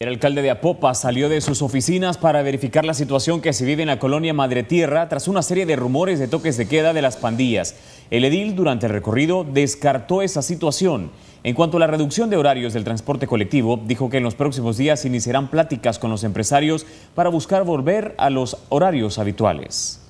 El alcalde de Apopa salió de sus oficinas para verificar la situación que se vive en la colonia Madre Tierra tras una serie de rumores de toques de queda de las pandillas. El edil durante el recorrido descartó esa situación. En cuanto a la reducción de horarios del transporte colectivo, dijo que en los próximos días iniciarán pláticas con los empresarios para buscar volver a los horarios habituales.